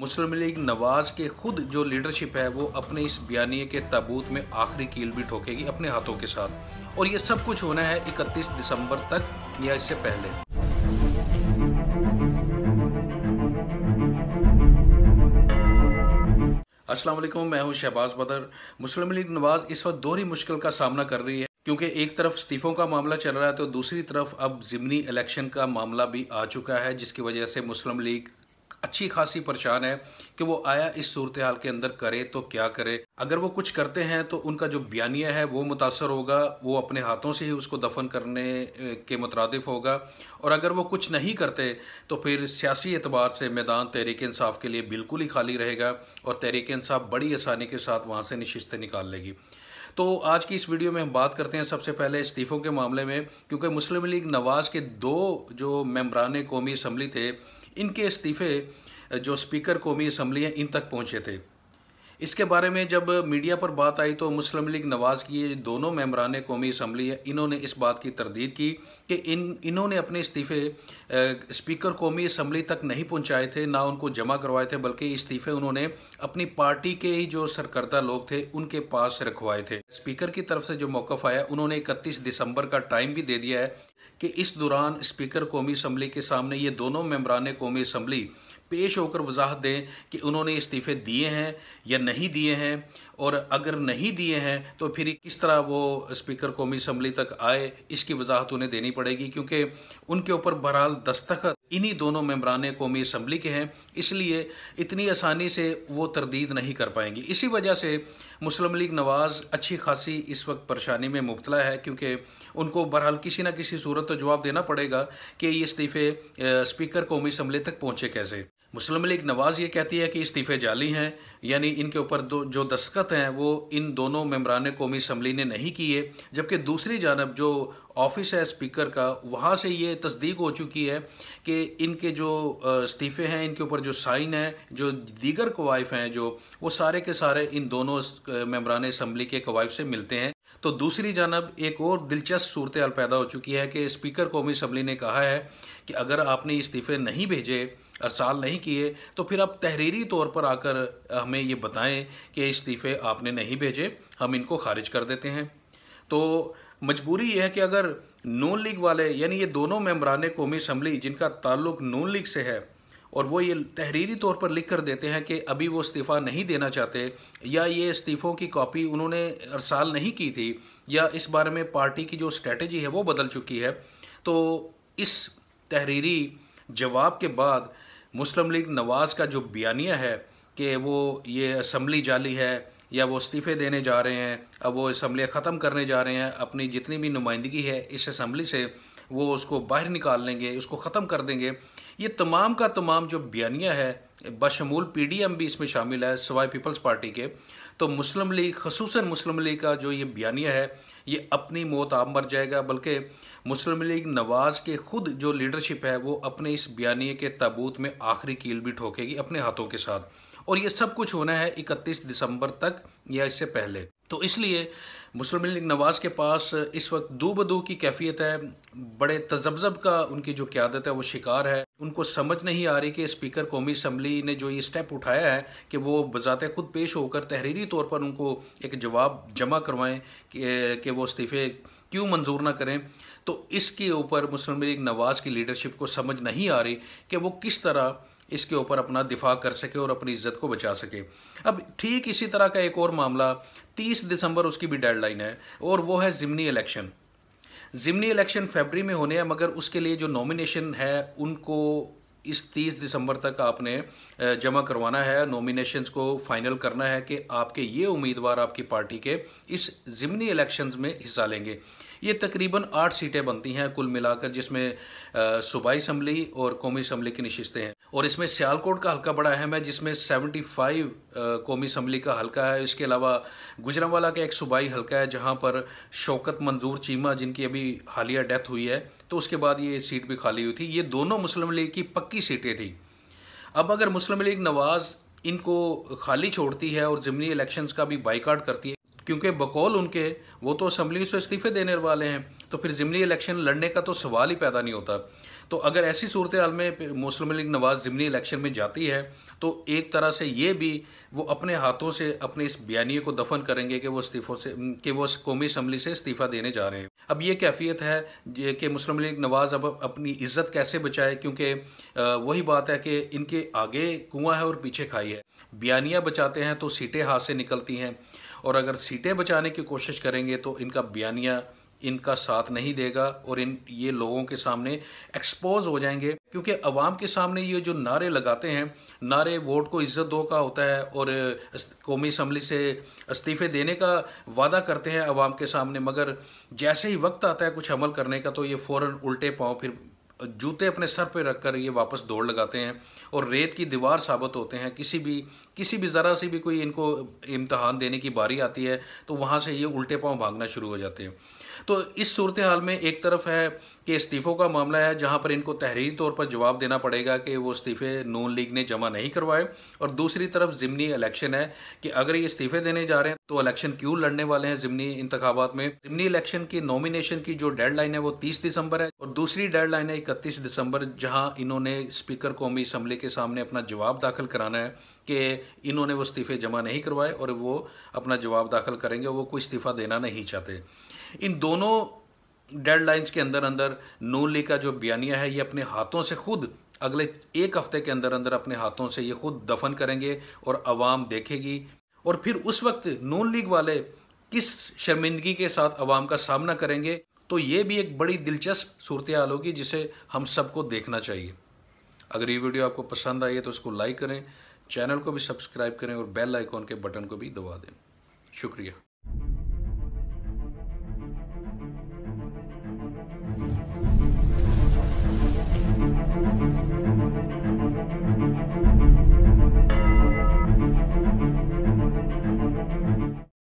मुस्लिम लीग नवाज के खुद जो लीडरशिप है वो अपने इस बयानी के ताबूत में आखिरी कील भी ठोकेगी अपने हाथों के साथ और ये सब कुछ होना है 31 दिसंबर तक या इससे पहले अस्सलाम वालेकुम मैं हूं शहबाज बदर मुस्लिम लीग नवाज इस वक्त दोहरी मुश्किल का सामना कर रही है क्योंकि एक तरफ इस्तीफ़ों का मामला चल रहा है तो दूसरी तरफ अब ज़िमनी इलेक्शन का मामला भी आ चुका है जिसकी वजह से मुस्लिम लीग अच्छी खासी परेशान है कि वो आया इस सूरत हाल के अंदर करे तो क्या करे अगर वो कुछ करते हैं तो उनका जो बयानिया है वो मुतासर होगा वो अपने हाथों से ही उसको दफन करने के मुतरद होगा और अगर वो कुछ नहीं करते तो फिर सियासी एतबार से मैदान तहरीक इंसाफ के लिए बिल्कुल ही खाली रहेगा और तहरीक इंसाफ बड़ी आसानी के साथ वहाँ से नशस्तें निकाल लेगी तो आज की इस वीडियो में हम बात करते हैं सबसे पहले इस्तीफ़ों के मामले में क्योंकि मुस्लिम लीग नवाज़ के दो जो मम्बरान कौमी असम्बली थे इनके इस्तीफे जो स्पीकर कौमी असम्बली हैं इन तक पहुँचे थे इसके बारे में जब मीडिया पर बात आई तो मुस्लिम लीग नवाज़ की ये दोनों मम्बरान कौमी इसम्बली है इन्होंने इस बात की तरदीद की कि इन इन्होंने अपने इस्तीफ़े स्पीकर कौमी इसम्बली तक नहीं पहुँचाए थे ना उनको जमा करवाए थे बल्कि इस्तीफ़े उन्होंने अपनी पार्टी के ही जो सरकर्दा लोग थे उनके पास रखवाए थे स्पीकर की तरफ से जो मौकफ़ आया उन्होंने इकतीस दिसंबर का टाइम भी दे दिया है कि इस दौरान स्पीकर कौमी इसम्बली के सामने ये दोनों मम्बरान कौमी इसम्बली पेश होकर वजाहत दें कि उन्होंने इस्तीफ़े दिए हैं या नहीं दिए हैं और अगर नहीं दिए हैं तो फिर किस तरह वो स्पीकर कौमी असम्बली तक आए इसकी वजाहत उन्हें देनी पड़ेगी क्योंकि उनके ऊपर बहरहाल दस्तखत इन्हीं दोनों मम्बरान कौमी असम्बली के हैं इसलिए इतनी आसानी से वो तरदीद नहीं कर पाएंगी इसी वजह से मुस्लिम लीग नवाज़ अच्छी खासी इस वक्त परेशानी में मुबतला है क्योंकि उनको बहरहाल किसी न किसी सूरत तो जवाब देना पड़ेगा कि ये इस्तीफ़े स्पीकर कौमी असम्बली तक पहुँचे कैसे मुस्लिम लीग नवाज़ ये कहती है कि इस्तीफ़े जाली हैं यानी इनके ऊपर दो जो दस्खत हैं वो इन दोनों मम्बरान कौमी असम्बली ने नहीं किए जबकि दूसरी जानब जो ऑफिस है स्पीकर का वहाँ से ये तस्दीक हो चुकी है कि इनके जो इस्तीफ़े हैं इनके ऊपर जो साइन है जो दीगर कवायफ हैं जो वो सारे के सारे इन दोनों मम्बरान इसम्बली के कवायफ से मिलते हैं तो दूसरी जानब एक और दिलचस्प सूरत हाल पैदा हो चुकी है कि स्पीकर कौमी असम्बली ने कहा है कि अगर आपने इस्तीफ़े नहीं भेजे अरसाल नहीं किए तो फिर आप तहरीरी तौर पर आकर हमें ये बताएं कि इस्तीफ़े आपने नहीं भेजे हम इनको खारिज कर देते हैं तो मजबूरी यह है कि अगर नून लीग वाले यानी ये दोनों मेम्बरान कौमी असम्बली जिनका ताल्लुक नून लीग से है और वो ये तहरीरी तौर पर लिख कर देते हैं कि अभी वो इस्तीफ़ा नहीं देना चाहते या ये इस्तीफ़ों की कॉपी उन्होंने अरसाल नहीं की थी या इस बारे में पार्टी की जो स्ट्रेटजी है वो बदल चुकी है तो इस तहरीरी जवाब के बाद मुस्लिम लीग नवाज़ का जो बयानिया है कि वो ये असम्बली जाली है या वो इस्तीफ़े देने जा रहे हैं अब वो इसम्बलियाँ ख़त्म करने जा रहे हैं अपनी जितनी भी नुमाइंदगी है इस असम्बली से वो उसको बाहर निकाल लेंगे उसको ख़त्म कर देंगे ये तमाम का तमाम जो बयानिया है बशमूल पी डी एम भी इसमें शामिल है सवाए पीपल्स पार्टी के तो मुस्लिम लीग खसूस मुस्लिम लीग का जो ये बयानिया है ये अपनी मौत आप मर जाएगा बल्कि मुस्लिम लीग नवाज़ के खुद जो लीडरशिप है वो अपने इस बयानिए के ताबूत में आखिरी कील भी ठोकेगी अपने हाथों के साथ और ये सब कुछ होना है 31 दिसंबर तक या इससे पहले तो इसलिए मुस्लिम लीग नवाज के पास इस वक्त दो बदो की कैफियत है बड़े तजब्जब का उनकी जो क्यादत है वो शिकार है उनको समझ नहीं आ रही कि स्पीकर कौमी असम्बली ने जो ये स्टेप उठाया है कि वो बजात खुद पेश होकर तहरीरी तौर पर उनको एक जवाब जमा करवाएं कि वो इस्तीफ़े क्यों मंजूर ना करें तो इसके ऊपर मुस्लिम लीग नवाज़ की लीडरशिप को समझ नहीं आ रही कि वो किस तरह इसके ऊपर अपना दिफा कर सके और अपनी इज्जत को बचा सके अब ठीक इसी तरह का एक और मामला 30 दिसंबर उसकी भी डेडलाइन है और वो है ज़िमनी इलेक्शन ज़िमनी इलेक्शन फेबरी में होने हैं मगर उसके लिए जो नॉमिनेशन है उनको इस तीस दिसंबर तक आपने जमा करवाना है नॉमिनेशंस को फाइनल करना है कि आपके ये उम्मीदवार आपकी पार्टी के इस ज़िमनी इलेक्शंस में हिस्सा लेंगे ये तकरीबन आठ सीटें बनती हैं कुल मिलाकर जिसमें सूबाई इसम्बली और कौमी इसम्बली की नशस्तें हैं और इसमें सियालकोट का हल्का बड़ा अहम है जिसमें 75 फाइव कौमी असम्बली का हल्का है इसके अलावा गुजरावाला का एक सूबाई हल्का है जहां पर शौकत मंजूर चीमा जिनकी अभी हालिया डेथ हुई है तो उसके बाद ये सीट भी खाली हुई थी ये दोनों मुस्लिम लीग की पक्की सीटें थी अब अगर मुस्लिम लीग नवाज़ इनको खाली छोड़ती है और ज़मनी इलेक्शंस का भी बाइकाट करती है क्योंकि बकौल उनके वो तो असम्बली से इस्तीफे देने वाले हैं तो फिर ज़मनी इलेक्शन लड़ने का तो सवाल ही पैदा नहीं होता तो अगर ऐसी सूरत हाल में मुस्लिम लीग नवाज ज़मनी इलेक्शन में जाती है तो एक तरह से ये भी वो अपने हाथों से अपने इस बयानी को दफन करेंगे कि वो इस्तीफ़ों से कि वो कौमी असम्बली से इस्तीफ़ा देने जा रहे हैं अब ये कैफियत है कि मुस्लिम लीग नवाज़ अब अपनी इज़्ज़त कैसे बचाए क्योंकि वही बात है कि इनके आगे कुआं है और पीछे खाई है बयानिया बचाते हैं तो सीटें हाथ से निकलती हैं और अगर सीटें बचाने की कोशिश करेंगे तो इनका बयानिया इनका साथ नहीं देगा और इन ये लोगों के सामने एक्सपोज हो जाएंगे क्योंकि अवाम के सामने ये जो नारे लगाते हैं नारे वोट को इज्जत दो का होता है और कौमी असम्बली से इस्तीफ़े देने का वादा करते हैं अवाम के सामने मगर जैसे ही वक्त आता है कुछ अमल करने का तो ये फ़ौर उल्टे पाँव फिर जूते अपने सर पे रख कर ये वापस दौड़ लगाते हैं और रेत की दीवार साबित होते हैं किसी भी किसी भी ज़रा सी भी कोई इनको इम्तहान देने की बारी आती है तो वहाँ से ये उल्टे पाँव भागना शुरू हो जाते हैं तो इस सूरत हाल में एक तरफ है कि इस्तीफ़ों का मामला है जहां पर इनको तहरीरी तौर पर जवाब देना पड़ेगा कि वो इस्तीफ़े नून लीग ने जमा नहीं करवाए और दूसरी तरफ ज़मनी इलेक्शन है कि अगर ये इस्तीफ़े देने जा रहे हैं तो इलेक्शन क्यों लड़ने वाले हैं ज़िमनी इंतबात में जिमनी इलेक्शन की नॉमिनेशन की जो लाइन है वो तीस दिसंबर है और दूसरी लाइन है इकतीस दिसंबर जहाँ इन्होंने स्पीकर कौमी इसम्बली के सामने अपना जवाब दाखिल कराना है कि इन्होंने वो इस्तीफ़े जमा नहीं करवाए और वो अपना जवाब दाखिल करेंगे वो कोई इस्तीफ़ा देना नहीं चाहते इन दोनों डेड के अंदर अंदर नून लीग का जो बयानिया है ये अपने हाथों से खुद अगले एक हफ्ते के अंदर अंदर अपने हाथों से ये खुद दफन करेंगे और अवाम देखेगी और फिर उस वक्त नून लीग वाले किस शर्मिंदगी के साथ अवाम का सामना करेंगे तो ये भी एक बड़ी दिलचस्प सूरत हाल होगी जिसे हम सबको देखना चाहिए अगर ये वीडियो आपको पसंद आई है तो उसको लाइक करें चैनल को भी सब्सक्राइब करें और बेल आइकॉन के बटन को भी दबा दें शुक्रिया